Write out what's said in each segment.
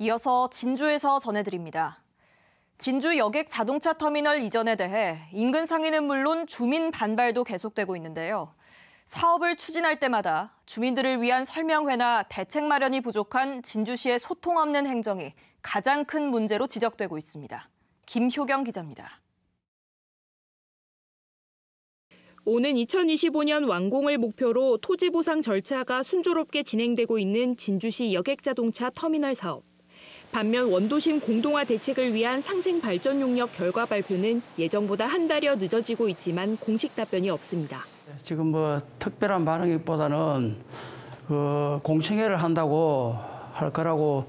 이어서 진주에서 전해드립니다. 진주 여객 자동차 터미널 이전에 대해 인근 상인은 물론 주민 반발도 계속되고 있는데요. 사업을 추진할 때마다 주민들을 위한 설명회나 대책 마련이 부족한 진주시의 소통 없는 행정이 가장 큰 문제로 지적되고 있습니다. 김효경 기자입니다. 오는 2025년 완공을 목표로 토지 보상 절차가 순조롭게 진행되고 있는 진주시 여객자동차 터미널 사업. 반면 원도심 공동화 대책을 위한 상생 발전 용역 결과 발표는 예정보다 한 달여 늦어지고 있지만 공식 답변이 없습니다. 네, 지금 뭐 특별한 반응보다는 그 공청회를 한다고 할 거라고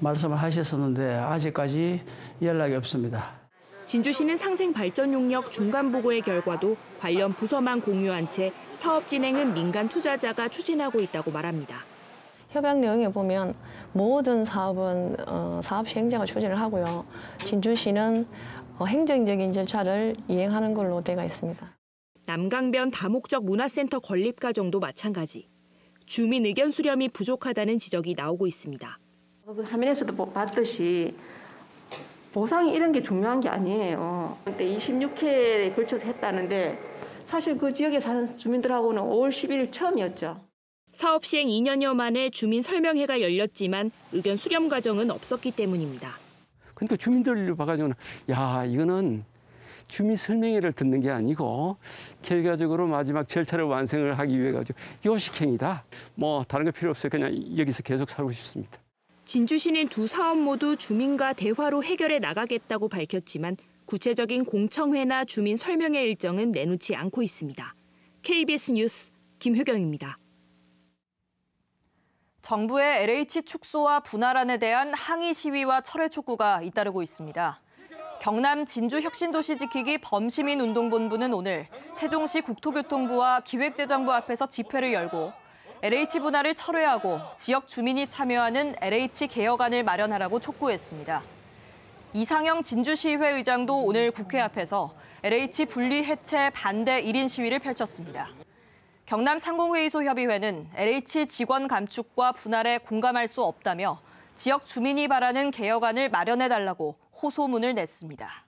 말씀을 하셨었는데 아직까지 연락이 없습니다. 진주시는 상생 발전 용역 중간 보고의 결과도 관련 부서만 공유한 채 사업 진행은 민간 투자자가 추진하고 있다고 말합니다. 협약 내용에 보면 모든 사업은 어, 사업시 행자가 추진을 하고요. 진주시는 어, 행정적인 절차를 이행하는 걸로 되어 있습니다. 남강변 다목적 문화센터 건립 과정도 마찬가지. 주민 의견 수렴이 부족하다는 지적이 나오고 있습니다. 그 화면에서도 봤듯이 보상이 이런 게 중요한 게 아니에요. 그때 26회에 걸쳐서 했다는데 사실 그 지역에 사는 주민들하고는 5월 11일 처음이었죠. 사업 시행 2년여 만에 주민 설명회가 열렸지만 의견 수렴 과정은 없었기 때문입니다. 그러니까 주민들 봐가지고는 야 이거는 주민 설명회를 듣는 게 아니고 결과적으로 마지막 절차를 완성을 하기 위해 가지고 요식행이다. 뭐 다른 거 필요 없어요. 그냥 여기서 계속 살고 싶습니다. 진주시는 두 사업 모두 주민과 대화로 해결해 나가겠다고 밝혔지만 구체적인 공청회나 주민 설명회 일정은 내놓지 않고 있습니다. KBS 뉴스 김효경입니다. 정부의 LH 축소와 분할안에 대한 항의 시위와 철회 촉구가 잇따르고 있습니다. 경남 진주혁신도시 지키기 범시민운동본부는 오늘 세종시 국토교통부와 기획재정부 앞에서 집회를 열고 LH 분할을 철회하고 지역 주민이 참여하는 LH 개혁안을 마련하라고 촉구했습니다. 이상영 진주시의회 의장도 오늘 국회 앞에서 LH 분리 해체 반대 1인 시위를 펼쳤습니다. 경남 상공회의소 협의회는 LH 직원 감축과 분할에 공감할 수 없다며 지역 주민이 바라는 개혁안을 마련해달라고 호소문을 냈습니다.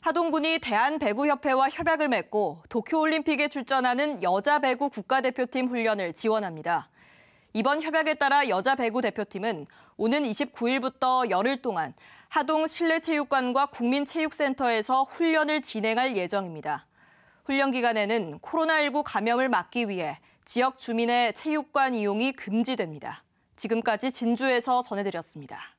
하동군이 대한배구협회와 협약을 맺고 도쿄올림픽에 출전하는 여자 배구 국가대표팀 훈련을 지원합니다. 이번 협약에 따라 여자 배구 대표팀은 오는 29일부터 열흘 동안 하동 실내체육관과 국민체육센터에서 훈련을 진행할 예정입니다. 훈련 기간에는 코로나19 감염을 막기 위해 지역 주민의 체육관 이용이 금지됩니다. 지금까지 진주에서 전해드렸습니다.